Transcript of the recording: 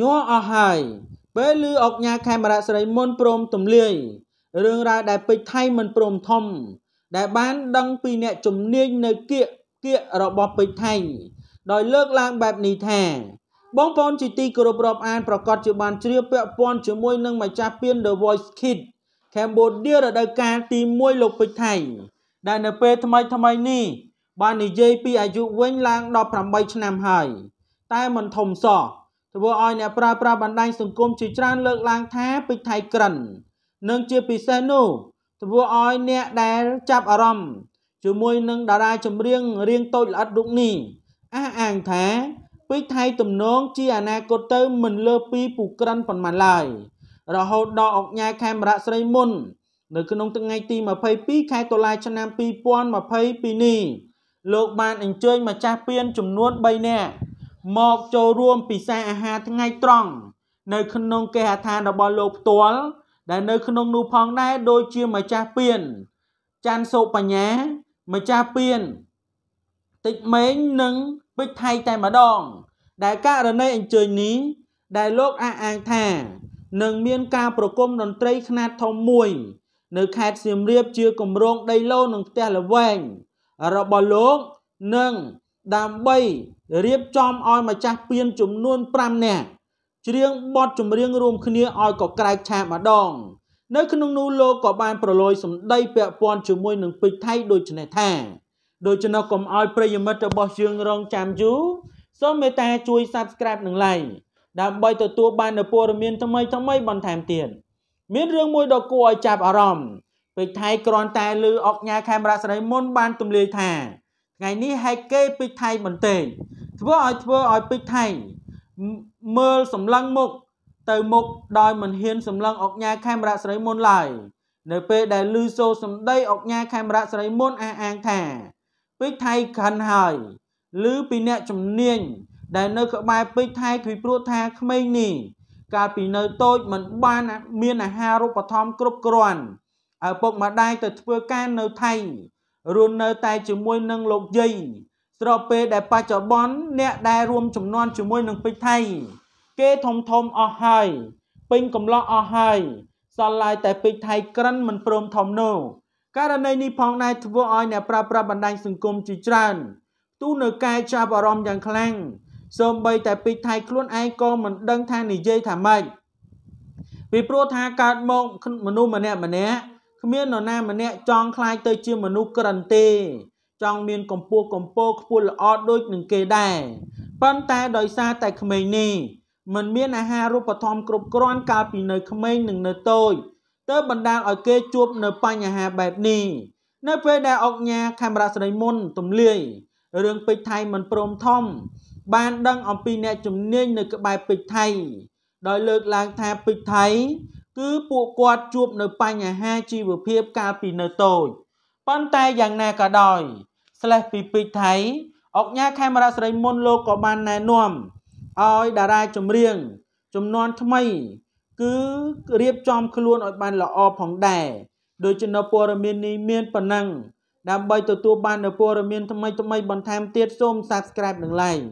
ញ័រអស់ហើយ ពេលឮអុកញ៉ាខេមរៈស្រីមុនព្រមទំលាយរឿងរ៉ាវដែលពេជ្រថៃមិនព្រមធំ ដែលបានដឹងពីអ្នកជំនាញនៅគៀកគៀករបស់ពេជ្រថៃដោយលើកឡើងបែបនេះថា បងប្អូនជាទីគោរពរាប់អានប្រកាសជាបានជ្រាបពាក់ព័ន្ធជាមួយនឹងម្ចាស់ពាន The Voice Kids Cambodia រដូវកាលទី1លោកពេជ្រថៃដែលនៅពេលថ្មីថ្មីនេះបាននិយាយពីអាយុវិញឡើង18ឆ្នាំហើយ តែមិនធំសោះធ្វើឲ្យអ្នកប្រើប្រាស់បណ្ដាញសង្គមជាច្រើនលើកឡើងថាពេជ្រថៃក្រិននិងជាពិសេសនោះធ្វើឲ្យអ្នកដែលចាប់អារម្មណ៍ជាមួយនឹងតារាចម្រៀងរៀងតូចល្អិតរូបនេះអះអាងថាពេជ្រថៃទំនងជាអនាគតទៅមិនលើពីពូក្រិនប៉ុន្មានឡើយរហូតដល់អង្គការខេមរៈស្រីមុន នៅក្នុងថ្ងៃទី22ខែតុលាឆ្នាំ2022នេះ លោកបានអញ្ជើញម្ចាស់ពានចំនួន3នាក់មកចូលរួមពិសាអាហារថ្ងៃត្រង់នៅ ក្នុងគេហដ្ឋានរបស់លោកផ្ទាល់ដែលនៅ ក្នុងនោះផងដែរដូចជាម្ចាស់ពៀនច័ន្ទសុបញ្ញាម្ចាស់ពៀនតិចម៉េងនិងពេជ្រថៃតែម្ដង ដែលករណីអញ្ជើញនេះ ដែលលោកអះអាងថានឹងមានការប្រគំតន្ត្រីខ្នាតធំមួយនៅខេត្តសៀមរាបជាគម្រោងដីឡូនិងផ្ទះល្វែងរបស់លោកនិងដើម្បីរៀបចំឲ្យម្ចាស់ពៀនចំនួន5នាក់ច្រៀងបទចម្រៀងរួមគ្នាឲ្យកក្រែកឆាម្ដងនៅក្នុងនោះលោកក៏បានប្រឡយសម្ដី ពាក់ព័ន្ធជាមួយនឹងពេជ្រថៃដូចនេះថាដូច្នោះកុំឲ្យប្រិយមិត្តរបស់យើងរងចាំយូរសូមមេត្តា ជួយ Subscribe និង Like ដើម្បីទទួលបាននូវព័ត៌មានថ្មីថ្មីបន្ថែមទៀតមានរឿងមួយដ៏គួរឲ្យចាប់អារម្មណ៍ពេជ្រថៃគ្រាន់តែលើអកញាខេមរៈស្រីមុន បានទម្លាយថាថ្ងៃនេះហែកគេពេជ្រថៃបន្តិចធ្វើឲ្យធ្វើឲ្យពេជ្រថៃមើលសម្លឹងមុខទៅមុខដោយមិនហ៊ានសម្លឹងអុកញ៉ាខេមរៈស្រីមុនឡើយនៅពេលដែលឮសូរសម្ដីអុកញ៉ាខេមរៈស្រីមុនអះអាងថាពេជ្រថៃខិនហើយឮពីអ្នកជំនាញដែលនៅក្បែរពេជ្រថៃទ្វីព្រោះថាក្មេងនេះកាលពីនៅតូចមិនបានមានអាហារូបត្ថម្ភគ្រប់គ្រាន់ឪពុកម្ដាយទៅធ្វើការនៅថៃរស់នៅតែជាមួយនឹងលោកយាយស្របពេលដែលបច្ចុប្បន្នអ្នកដែលរួមចំនួនជាមួយនឹងពេជ្រថៃគេធំធំអស់ហើយពេញកំឡោះអស់ហើយសល់ឡើយតែពេជ្រថៃក្រិនមិនព្រមធំនោះករណីនេះផងដែរធ្វើឲ្យអ្នកប្រើប្រាស់បណ្ដាញសង្គមជាច្រើនទូនៅកែចាប់អារម្មណ៍យ៉ាងខ្លាំងសូម្បីតែពេជ្រថៃខ្លួនឯងក៏មិនដឹងថានិយាយថាម៉េចពីព្រោះថាកើតមកមនុស្សម្នាក់ម្នាក់គ្មាននរណាម្នាក់ចង់ខ្លាយទៅជាមនុស្សក្រិនទេ ចង់មានកម្ពស់កម្ពស់ខ្ពស់ល្អដូចនឹងគេដែរប៉ុន្តែដោយសារតែក្មេងនេះមិនមានអាហារូបត្ថម្ភគ្រប់គ្រាន់កាលពីនៅក្មេងនិងនៅតូចទើបបណ្ដាលឲ្យគេជួបនៅបញ្ហាបែបនេះនៅពេលដែលអុកញ៉ាខេមរៈស្រីមុនទំលាយរឿងពេជ្រថៃមិនព្រមធំ បានដឹងអំពីអ្នកជំនាញនៅក្បែរពេជ្រថៃដោយលើកឡើងថាពេជ្រថៃគឺពួកគាត់ជួបនៅបញ្ហាជីវភាពកាលពីនៅតូចប៉ុន្តែយ៉ាងណាក៏ដោយស្លេះពីពេជ្រថៃអុកញ៉ាខេមរៈស្រីមុនលោកក៏បានណែនាំឲ្យតារាចម្រៀងចំនួនថ្មី គឺរៀបចំខ្លួនឲ្យបានល្អផងដែរដូចជានៅព័ត៌មាននេះមានប៉ុណ្ណឹងដើម្បីទទួលបាននៅព័ត៌មានថ្មីថ្មីបន្ថែមទៀតសូម Subscribe និង Like